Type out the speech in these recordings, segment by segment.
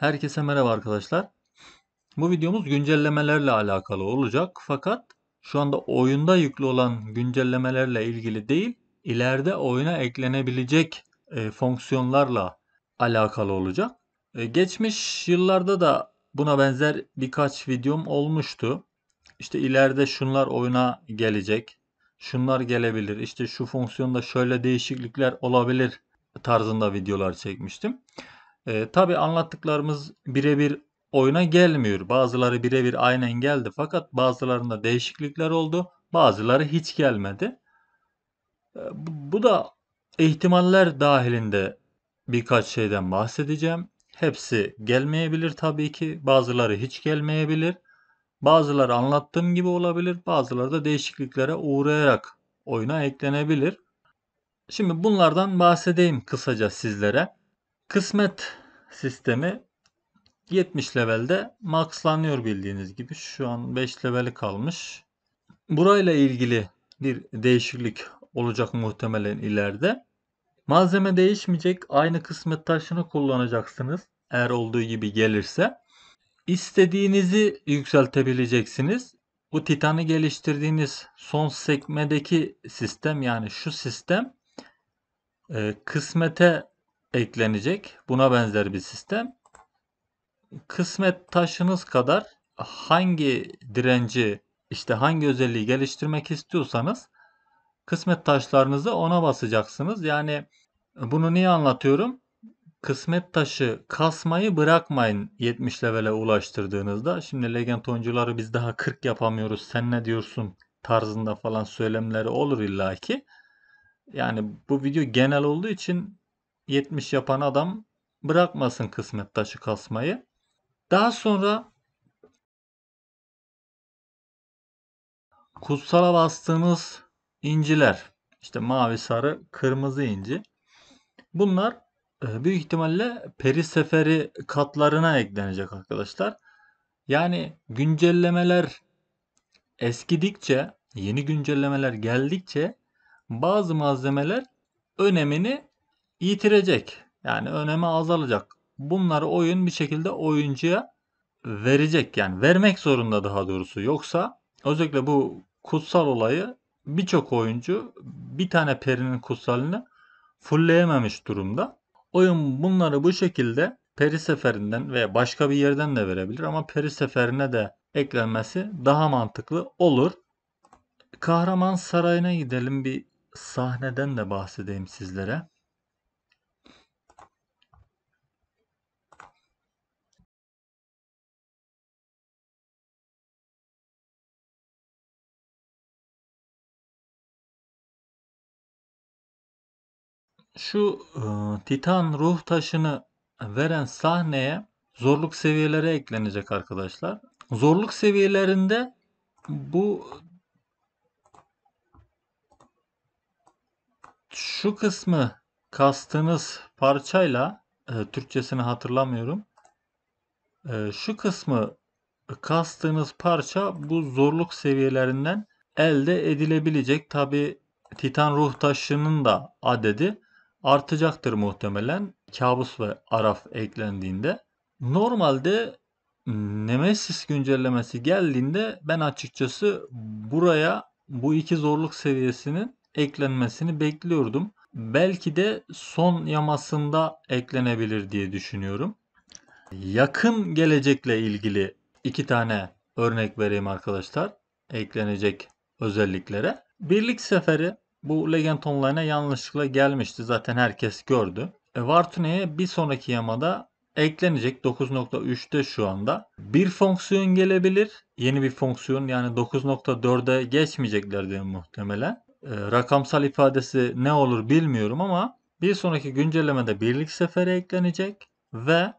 Herkese merhaba arkadaşlar. Bu videomuz güncellemelerle alakalı olacak fakat şu anda oyunda yüklü olan güncellemelerle ilgili değil, ileride oyuna eklenebilecek e, fonksiyonlarla alakalı olacak. E, geçmiş yıllarda da buna benzer birkaç videom olmuştu. İşte ileride şunlar oyuna gelecek, şunlar gelebilir, işte şu fonksiyonda şöyle değişiklikler olabilir tarzında videolar çekmiştim. E, Tabi anlattıklarımız birebir oyuna gelmiyor. Bazıları birebir aynen geldi fakat bazılarında değişiklikler oldu. Bazıları hiç gelmedi. E, bu da ihtimaller dahilinde birkaç şeyden bahsedeceğim. Hepsi gelmeyebilir tabii ki. Bazıları hiç gelmeyebilir. Bazıları anlattığım gibi olabilir. Bazıları da değişikliklere uğrayarak oyuna eklenebilir. Şimdi bunlardan bahsedeyim kısaca sizlere. Kısmet sistemi 70 levelde maxlanıyor bildiğiniz gibi. Şu an 5 leveli kalmış. Burayla ilgili bir değişiklik olacak muhtemelen ileride. Malzeme değişmeyecek. Aynı kısmet taşını kullanacaksınız. Eğer olduğu gibi gelirse. İstediğinizi yükseltebileceksiniz. Bu Titan'ı geliştirdiğiniz son sekmedeki sistem yani şu sistem e, kısmete eklenecek. Buna benzer bir sistem. Kısmet taşınız kadar hangi direnci işte hangi özelliği geliştirmek istiyorsanız kısmet taşlarınızı ona basacaksınız. Yani bunu niye anlatıyorum? Kısmet taşı kasmayı bırakmayın 70 levele ulaştırdığınızda. Şimdi legend oyuncuları biz daha 40 yapamıyoruz sen ne diyorsun tarzında falan söylemleri olur illaki. Yani bu video genel olduğu için 70 yapan adam bırakmasın kısmet taşı kasmayı. Daha sonra kutsala bastığımız inciler işte mavi sarı kırmızı inci bunlar e, büyük ihtimalle peri seferi katlarına eklenecek arkadaşlar. Yani güncellemeler eskidikçe yeni güncellemeler geldikçe bazı malzemeler önemini yitirecek. Yani önemi azalacak. Bunları oyun bir şekilde oyuncuya verecek yani vermek zorunda daha doğrusu. Yoksa özellikle bu kutsal olayı birçok oyuncu bir tane perinin kutsalını fullleyememiş durumda. Oyun bunları bu şekilde peri seferinden veya başka bir yerden de verebilir ama peri seferine de eklenmesi daha mantıklı olur. Kahraman Sarayı'na gidelim bir sahneden de bahsedeyim sizlere. şu e, Titan ruh taşını veren sahneye zorluk seviyeleri eklenecek arkadaşlar. Zorluk seviyelerinde bu şu kısmı kastınız parçayla e, Türkçesini hatırlamıyorum. E, şu kısmı kastığınız parça bu zorluk seviyelerinden elde edilebilecek. Tabi Titan ruh taşının da adedi artacaktır muhtemelen kabus ve araf eklendiğinde. Normalde Nemesis güncellemesi geldiğinde ben açıkçası buraya bu iki zorluk seviyesinin eklenmesini bekliyordum. Belki de son yamasında eklenebilir diye düşünüyorum. Yakın gelecekle ilgili iki tane örnek vereyim arkadaşlar eklenecek özelliklere. Birlik seferi bu Legend Online'a yanlışlıkla gelmişti. Zaten herkes gördü. E, Vartune'ye bir sonraki yamada eklenecek 9.3'te şu anda. Bir fonksiyon gelebilir. Yeni bir fonksiyon yani 9.4'e geçmeyeceklerdi muhtemelen. E, rakamsal ifadesi ne olur bilmiyorum ama bir sonraki güncellemede birlik seferi eklenecek ve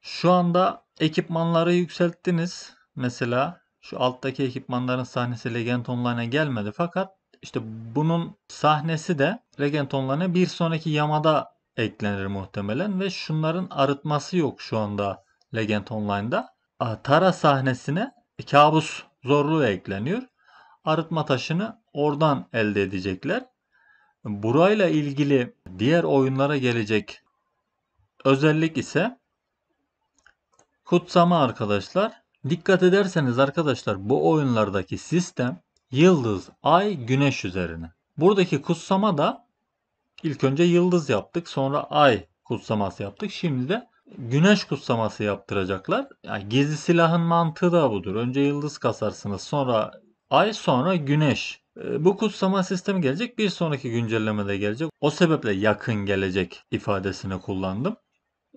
şu anda ekipmanları yükselttiniz. Mesela şu alttaki ekipmanların sahnesi Legend Online'a gelmedi fakat işte bunun sahnesi de Regenton'larına bir sonraki yamada eklenir muhtemelen ve şunların arıtması yok şu anda Legend Online'da. Tara sahnesine kabus zorluğu ekleniyor. Arıtma taşını oradan elde edecekler. Burayla ilgili diğer oyunlara gelecek özellik ise kutsama arkadaşlar. Dikkat ederseniz arkadaşlar bu oyunlardaki sistem Yıldız, ay, güneş üzerine. Buradaki kutsama da ilk önce yıldız yaptık. Sonra ay kutsaması yaptık. Şimdi de güneş kutsaması yaptıracaklar. Yani gizli silahın mantığı da budur. Önce yıldız kasarsınız. Sonra ay sonra güneş. Ee, bu kutsama sistemi gelecek. Bir sonraki güncellemede gelecek. O sebeple yakın gelecek ifadesini kullandım.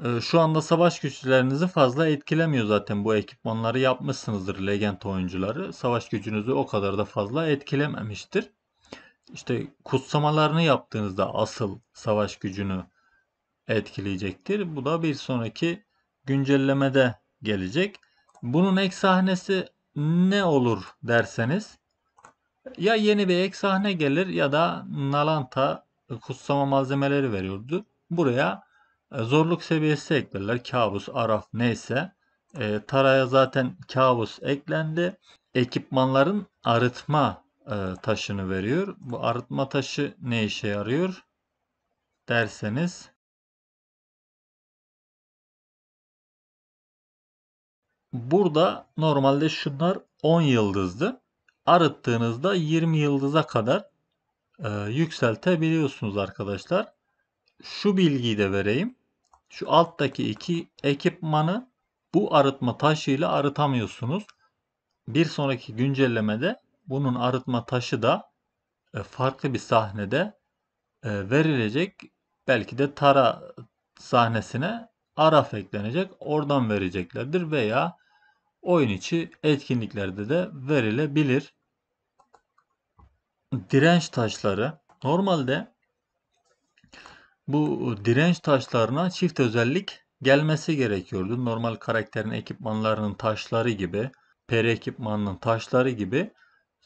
Ee, şu anda savaş güçlerinizi fazla etkilemiyor zaten bu ekipmanları yapmışsınızdır legend oyuncuları. Savaş gücünüzü o kadar da fazla etkilememiştir. İşte kutsamalarını yaptığınızda asıl savaş gücünü etkileyecektir. Bu da bir sonraki güncellemede gelecek. Bunun ek sahnesi ne olur derseniz ya yeni bir ek sahne gelir ya da Nalanta kutsama malzemeleri veriyordu. Buraya e, zorluk seviyesi eklerler. Kabus, araf neyse. E, taraya zaten kabus eklendi. Ekipmanların arıtma e, taşını veriyor. Bu arıtma taşı ne işe yarıyor derseniz. Burada normalde şunlar 10 yıldızdı. Arıttığınızda 20 yıldıza kadar e, yükseltebiliyorsunuz arkadaşlar. Şu bilgiyi de vereyim şu alttaki iki ekipmanı bu arıtma taşıyla arıtamıyorsunuz. Bir sonraki güncellemede bunun arıtma taşı da e, farklı bir sahnede e, verilecek. Belki de tara sahnesine araf eklenecek. Oradan vereceklerdir veya oyun içi etkinliklerde de verilebilir. Direnç taşları normalde bu ıı, direnç taşlarına çift özellik gelmesi gerekiyordu. Normal karakterin ekipmanlarının taşları gibi, peri ekipmanının taşları gibi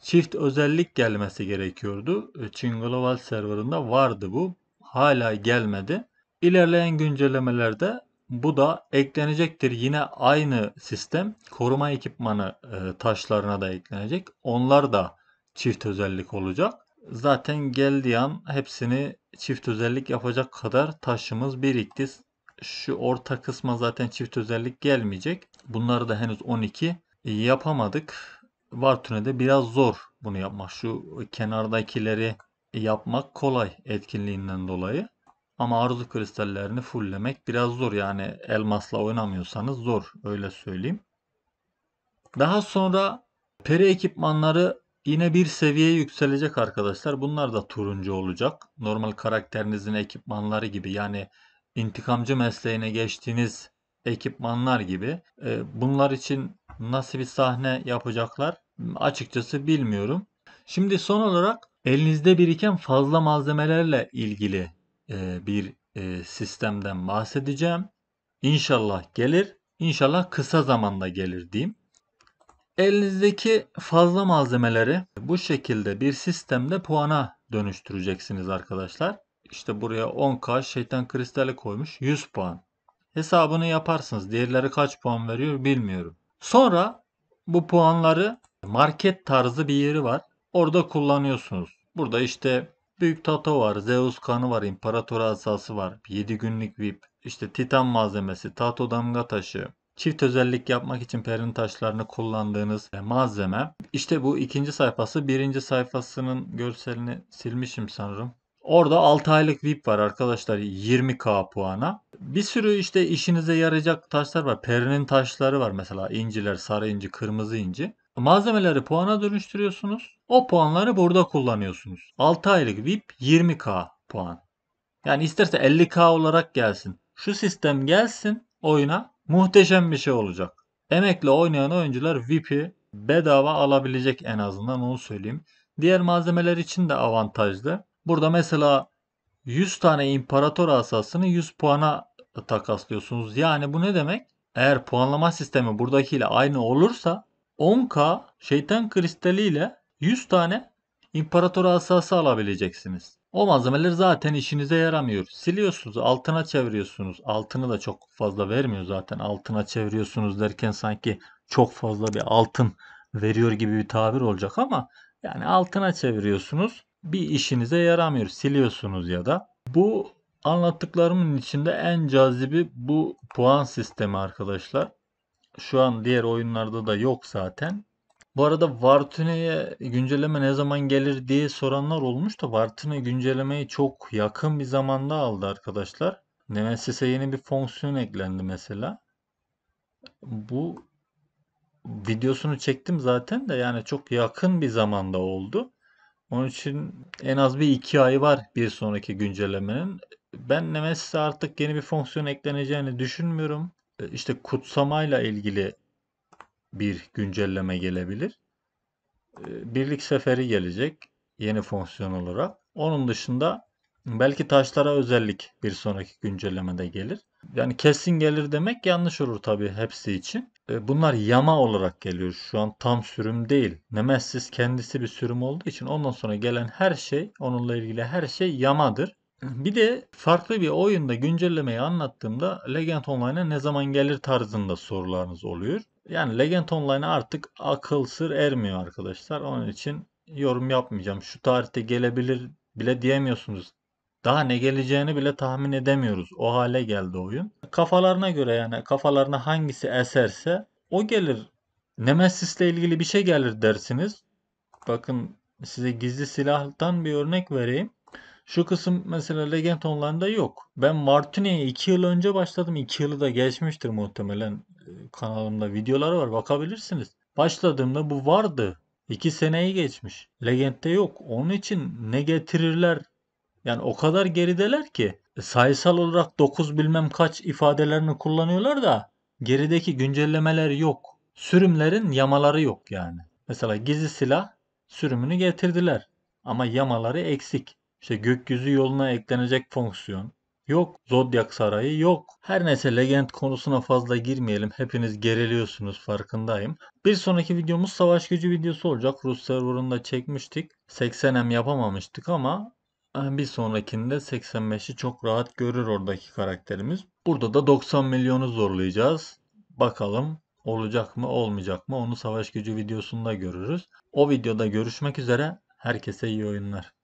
çift özellik gelmesi gerekiyordu. Çin Global serverında vardı bu. Hala gelmedi. İlerleyen güncellemelerde bu da eklenecektir. Yine aynı sistem koruma ekipmanı ıı, taşlarına da eklenecek. Onlar da çift özellik olacak zaten geldiği an hepsini çift özellik yapacak kadar taşımız birikti. Şu orta kısma zaten çift özellik gelmeyecek. Bunları da henüz 12 yapamadık. Vartune'de biraz zor bunu yapmak. Şu kenardakileri yapmak kolay etkinliğinden dolayı. Ama arzu kristallerini fulllemek biraz zor. Yani elmasla oynamıyorsanız zor öyle söyleyeyim. Daha sonra peri ekipmanları Yine bir seviye yükselecek arkadaşlar. Bunlar da turuncu olacak. Normal karakterinizin ekipmanları gibi yani intikamcı mesleğine geçtiğiniz ekipmanlar gibi. E, bunlar için nasıl bir sahne yapacaklar açıkçası bilmiyorum. Şimdi son olarak elinizde biriken fazla malzemelerle ilgili e, bir e, sistemden bahsedeceğim. İnşallah gelir. İnşallah kısa zamanda gelir diyeyim. Elinizdeki fazla malzemeleri bu şekilde bir sistemde puana dönüştüreceksiniz arkadaşlar. İşte buraya 10K şeytan kristali koymuş 100 puan. Hesabını yaparsınız. Diğerleri kaç puan veriyor bilmiyorum. Sonra bu puanları market tarzı bir yeri var. Orada kullanıyorsunuz. Burada işte büyük tato var, Zeus kanı var, imparator asası var, 7 günlük VIP, işte titan malzemesi, tato damga taşı, çift özellik yapmak için perin taşlarını kullandığınız e, malzeme. İşte bu ikinci sayfası. Birinci sayfasının görselini silmişim sanırım. Orada 6 aylık VIP var arkadaşlar 20k puana. Bir sürü işte işinize yarayacak taşlar var. Perinin taşları var mesela inciler, sarı inci, kırmızı inci. Malzemeleri puana dönüştürüyorsunuz. O puanları burada kullanıyorsunuz. 6 aylık VIP 20k puan. Yani isterse 50k olarak gelsin. Şu sistem gelsin oyuna. Muhteşem bir şey olacak. Emekle oynayan oyuncular VIP'i bedava alabilecek en azından onu söyleyeyim. Diğer malzemeler için de avantajlı. Burada mesela 100 tane imparator asasını 100 puana takaslıyorsunuz. Yani bu ne demek? Eğer puanlama sistemi buradakiyle aynı olursa 10k şeytan kristali ile 100 tane imparator asası alabileceksiniz. O malzemeler zaten işinize yaramıyor. Siliyorsunuz, altına çeviriyorsunuz. Altını da çok fazla vermiyor zaten. Altına çeviriyorsunuz derken sanki çok fazla bir altın veriyor gibi bir tabir olacak ama yani altına çeviriyorsunuz. Bir işinize yaramıyor. Siliyorsunuz ya da. Bu anlattıklarımın içinde en cazibi bu puan sistemi arkadaşlar. Şu an diğer oyunlarda da yok zaten. Bu arada Vartune'ye güncelleme ne zaman gelir diye soranlar olmuş da Vartune güncellemeyi çok yakın bir zamanda aldı arkadaşlar. Nemesis'e yeni bir fonksiyon eklendi mesela. Bu videosunu çektim zaten de yani çok yakın bir zamanda oldu. Onun için en az bir iki ay var bir sonraki güncellemenin. Ben Nemesis'e artık yeni bir fonksiyon ekleneceğini düşünmüyorum. E, işte kutsamayla ilgili bir güncelleme gelebilir. Ee, birlik seferi gelecek yeni fonksiyon olarak. Onun dışında belki taşlara özellik bir sonraki güncellemede gelir. Yani kesin gelir demek yanlış olur tabii hepsi için. Ee, bunlar yama olarak geliyor. Şu an tam sürüm değil. Nemessis kendisi bir sürüm olduğu için ondan sonra gelen her şey, onunla ilgili her şey yamadır. Bir de farklı bir oyunda güncellemeyi anlattığımda Legend Online'a ne zaman gelir tarzında sorularınız oluyor. Yani Legend Online'a artık akıl sır ermiyor arkadaşlar. Onun için yorum yapmayacağım. Şu tarihte gelebilir bile diyemiyorsunuz. Daha ne geleceğini bile tahmin edemiyoruz. O hale geldi oyun. Kafalarına göre yani kafalarına hangisi eserse o gelir. Nemesis'le ilgili bir şey gelir dersiniz. Bakın size gizli silahtan bir örnek vereyim. Şu kısım mesela Legend Online'da yok. Ben Martine'ye 2 yıl önce başladım. 2 yılı da geçmiştir muhtemelen. Ee, kanalımda videoları var bakabilirsiniz. Başladığımda bu vardı. 2 seneyi geçmiş. Legend'de yok. Onun için ne getirirler yani o kadar gerideler ki e, sayısal olarak 9 bilmem kaç ifadelerini kullanıyorlar da gerideki güncellemeler yok. Sürümlerin yamaları yok yani. Mesela gizli silah sürümünü getirdiler ama yamaları eksik. İşte gökyüzü yoluna eklenecek fonksiyon. Yok. Zodyak Sarayı yok. Her neyse legend konusuna fazla girmeyelim. Hepiniz geriliyorsunuz farkındayım. Bir sonraki videomuz savaş gücü videosu olacak. Rus serverında çekmiştik. 80M yapamamıştık ama e, bir sonrakinde 85'i çok rahat görür oradaki karakterimiz. Burada da 90 milyonu zorlayacağız. Bakalım olacak mı olmayacak mı onu savaş gücü videosunda görürüz. O videoda görüşmek üzere. Herkese iyi oyunlar.